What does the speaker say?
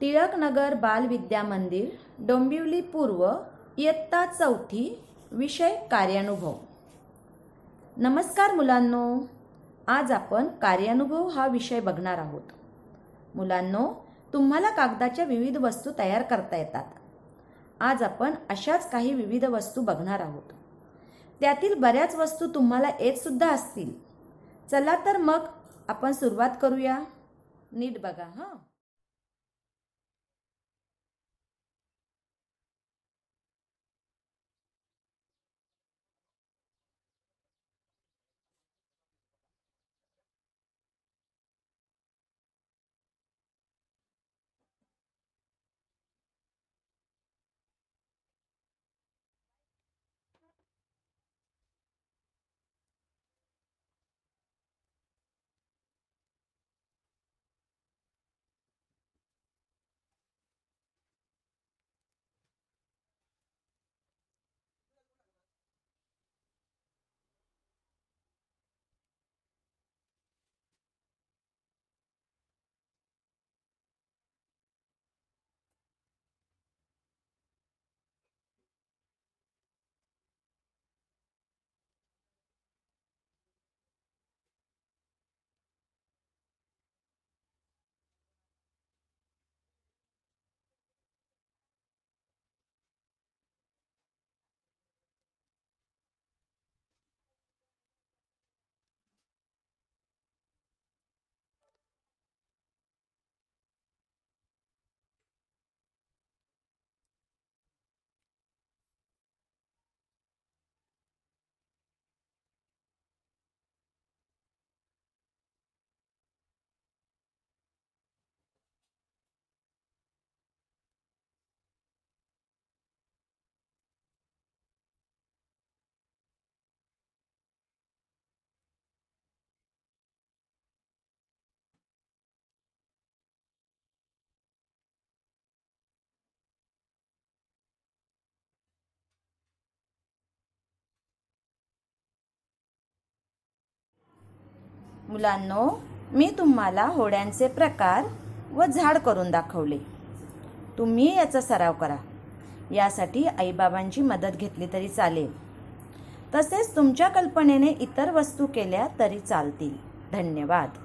टिळकनगर बालविद्या मंदिर डोंबिवली पूर्व इयत्ता चौथी विषय कार्यानुभव नमस्कार मुलांनो आज आपण कार्यानुभव हा विषय बघणार आहोत मुलांनो तुम्हाला कागदाच्या विविध वस्तू तयार करता येतात आज आपण अशाच काही विविध वस्तू बघणार आहोत त्यातील बऱ्याच वस्तू तुम्हाला येतसुद्धा असतील चला तर मग आपण सुरुवात करूया नीट बघा हां मुलांनो मी तुम्हाला होड्यांचे प्रकार व झाड करून दाखवले तुम्ही याचा सराव करा यासाठी आईबाबांची मदत घेतली तरी चालेल तसेच तुमच्या कल्पनेने इतर वस्तू केल्या तरी चालतील धन्यवाद